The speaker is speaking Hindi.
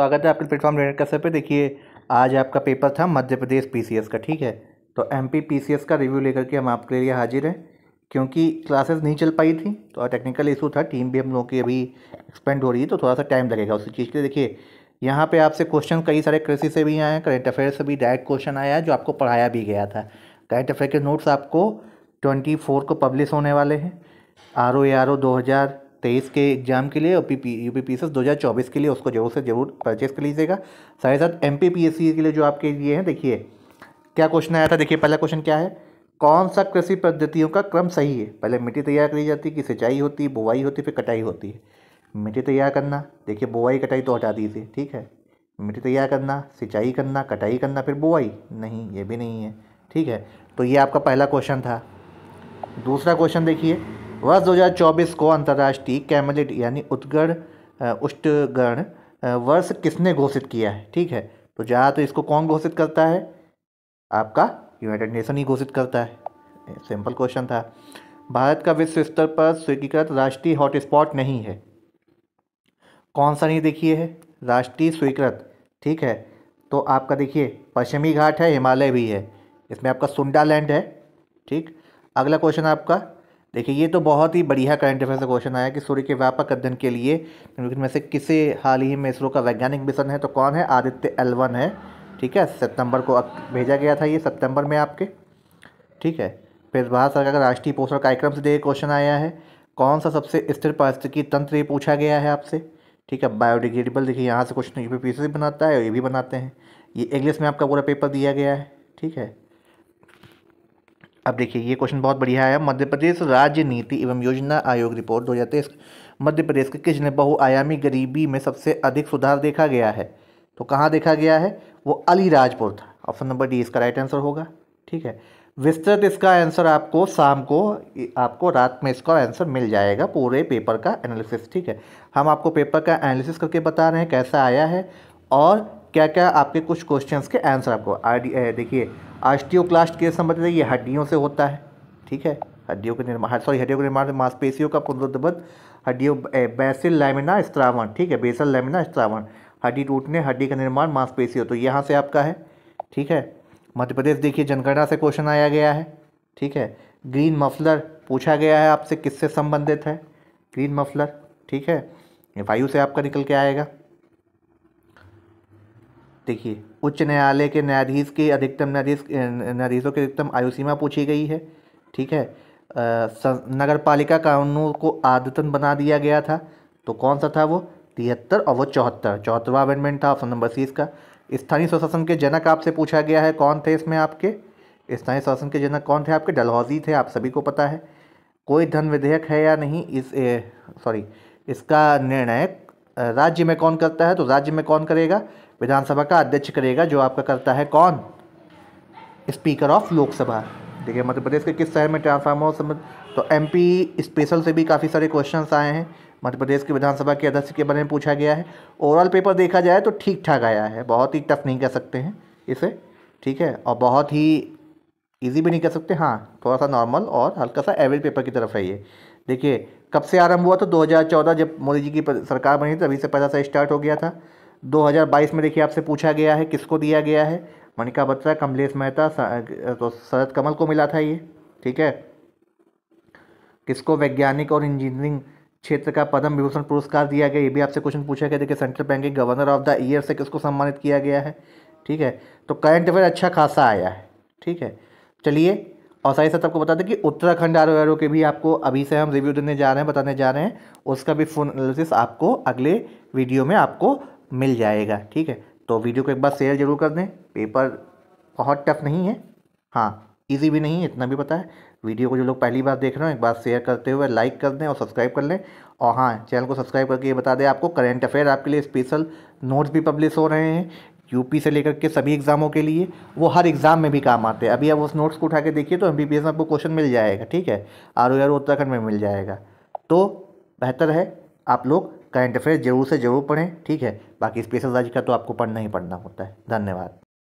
स्वागत है आपके प्लेटफॉर्म रेड कैसे पे देखिए आज आपका पेपर था मध्य प्रदेश पीसीएस का ठीक है तो एमपी पीसीएस का रिव्यू लेकर के हम आपके लिए हाजिर हैं क्योंकि क्लासेस नहीं चल पाई थी तो टेक्निकल इशू था टीम भी हम लोगों की अभी एक्सपेंड हो रही है तो थोड़ा सा टाइम लगेगा उसी चीज़ के लिए देखिए यहाँ पे आपसे क्वेश्चन कई सारे कृषि से भी आए हैं करंट अफेयर से भी डायरेक्ट क्वेश्चन आया है जो आपको पढ़ाया भी गया था करंट अफेयर के नोट्स आपको ट्वेंटी फोर को पब्लिश होने वाले हैं आर ओ आर ओ दो हज़ार तेईस के एग्जाम के लिए और P P U P P दो हज़ार चौबीस के लिए उसको जरूर से ज़रूर परचेज कर लीजिएगा साथ ही साथ M P P S C के लिए जो आपके लिए हैं देखिए क्या क्वेश्चन आया था देखिए पहला क्वेश्चन क्या है कौन सा कृषि पद्धतियों का क्रम सही है पहले मिट्टी तैयार करी जाती है कि सिंचाई होती है बुआई होती फिर कटाई होती है मिट्टी तैयार करना देखिए बुआई कटाई तो हटा दीजिए ठीक है मिट्टी तैयार करना सिंचाई करना कटाई करना फिर बुआई नहीं ये भी नहीं है ठीक है तो ये आपका पहला क्वेश्चन था दूसरा क्वेश्चन देखिए वर्ष 2024 को अंतर्राष्ट्रीय कैमलिट यानी उत्गण उष्टगण वर्ष किसने घोषित किया है ठीक है तो जहाँ तो इसको कौन घोषित करता है आपका यूनाइटेड नेशन ही घोषित करता है सिंपल क्वेश्चन था भारत का विश्व स्तर पर स्वीकृत राष्ट्रीय हॉटस्पॉट नहीं है कौन सा नहीं देखिए है राष्ट्रीय स्वीकृत ठीक है तो आपका देखिए पश्चिमी घाट है हिमालय भी है इसमें आपका सुंडा लैंड है ठीक अगला क्वेश्चन आपका देखिए ये तो बहुत ही बढ़िया करंट अफेयर से क्वेश्चन आया कि सूर्य के व्यापक अध्ययन के लिए निम्नलिखित में से किसे हाल ही में इसरो का वैज्ञानिक मिशन है तो कौन है आदित्य एलवन है ठीक है सितंबर को भेजा गया था ये सितंबर में आपके ठीक है फिर भारत सरकार का राष्ट्रीय पोषण कार्यक्रम से देखिए क्वेश्चन आया है कौन सा सबसे स्थिर पारिस्थितिकी तंत्र ये पूछा गया है आपसे ठीक है बायोडिग्रेडेबल देखिए यहाँ से क्वेश्चन यू पी बनाता है ये भी बनाते हैं ये इंग्लिश में आपका पूरा पेपर दिया गया है ठीक है अब देखिए ये क्वेश्चन बहुत बढ़िया है मध्य प्रदेश राज्य नीति एवं योजना आयोग रिपोर्ट दो मध्य प्रदेश के किस जिले बहुआयामी गरीबी में सबसे अधिक सुधार देखा गया है तो कहाँ देखा गया है वो अलीराजपुर था ऑप्शन नंबर डी इसका राइट आंसर होगा ठीक है विस्तृत इसका आंसर आपको शाम को आपको रात में इसका आंसर मिल जाएगा पूरे पेपर का एनालिसिस ठीक है हम आपको पेपर का एनालिसिस करके बता रहे हैं कैसा आया है और क्या क्या आपके कुछ क्वेश्चंस के आंसर आपको देखिए आस्टियोक्लास्ट के संबंध में ये हड्डियों से होता है ठीक है हड्डियों के निर्माण सॉरी हाँ, हड्डियों के निर्माण मांसपेशियों का पुनरुद्धबद्ध हड्डियों बेसिल लेमिना स्त्रावण ठीक है बेसल लेमिना स्त्रावण हड्डी टूटने हड्डी का निर्माण मांसपेशियों तो यहाँ से आपका है ठीक है मध्य प्रदेश देखिए जनगणना से क्वेश्चन आया गया है ठीक है ग्रीन मफलर पूछा गया है आपसे किससे संबंधित है ग्रीन मफलर ठीक है वायु से आपका निकल के आएगा देखिए उच्च न्यायालय के न्यायाधीश के अधिकतम न्यायाधीश न्यायाधीशों की अधिकतम आयु सीमा पूछी गई है ठीक है नगर पालिका कानून को आदतन बना दिया गया था तो कौन सा था वो तिहत्तर और वो चौहत्तर चौहत्तरवा अमेंडमेंट था ऑप्शन नंबर सी इसका स्थानीय स्वशासन के जनक आपसे पूछा गया है कौन थे इसमें आपके स्थानीय शासन के जनक कौन थे आपके डलहौजी थे आप सभी को पता है कोई धन विधेयक है या नहीं इस सॉरी इसका निर्णय राज्य में कौन करता है तो राज्य में कौन करेगा विधानसभा का अध्यक्ष करेगा जो आपका करता है कौन स्पीकर ऑफ लोकसभा देखिए मध्य प्रदेश के किस शहर में ट्रांसफार्मर हो समझ तो एमपी स्पेशल से भी काफ़ी सारे क्वेश्चन आए हैं मध्य प्रदेश के विधानसभा के अध्यक्ष के बारे में पूछा गया है ओवरऑल पेपर देखा जाए तो ठीक ठाक आया है बहुत ही टफ नहीं कह सकते हैं इसे ठीक है और बहुत ही इजी भी नहीं कह सकते हाँ थोड़ा सा नॉर्मल और हल्का सा एवरेज पेपर की तरफ है ये देखिए कब से आरंभ हुआ तो 2014 जब मोदी जी की सरकार बनी तभी से पहला सा स्टार्ट हो गया था 2022 में देखिए आपसे पूछा गया है किसको दिया गया है मनिका बत्रा कमलेश मेहता तो शरद कमल को मिला था ये ठीक है किसको वैज्ञानिक और इंजीनियरिंग क्षेत्र का पद्म विभूषण पुरस्कार दिया गया ये भी आपसे क्वेश्चन पूछा गया देखिए सेंट्रल बैंक के गवर्नर ऑफ द ईयर से किसको सम्मानित किया गया है ठीक है तो करंट अफेयर अच्छा खासा आया है ठीक है चलिए और साथ ही साथ आपको बता दें कि उत्तराखंड आर ओ के भी आपको अभी से हम रिव्यू देने जा रहे हैं बताने जा रहे हैं उसका भी फुल एनालिसिस आपको अगले वीडियो में आपको मिल जाएगा ठीक है तो वीडियो को एक बार शेयर जरूर कर दें पेपर बहुत टफ नहीं है हाँ इजी भी नहीं है इतना भी पता है वीडियो को जो लोग पहली बार देख रहे हो एक बार शेयर करते हुए लाइक कर दें और सब्सक्राइब कर लें और हाँ चैनल को सब्सक्राइब करके ये बता दें आपको करेंट अफेयर आपके लिए स्पेशल नोट्स भी पब्लिश हो रहे हैं यूपी से लेकर के सभी एग्ज़ामों के लिए वो हर एग्ज़ाम में भी काम आते हैं अभी आप उस नोट्स को उठा के देखिए तो एम में आपको क्वेश्चन मिल जाएगा ठीक है आर उत्तराखंड में मिल जाएगा तो बेहतर है आप लोग करंट अफेयर जरूर से जरूर पढ़ें ठीक है बाकी स्पेशल राज्य का तो आपको पढ़ना ही पढ़ना होता है धन्यवाद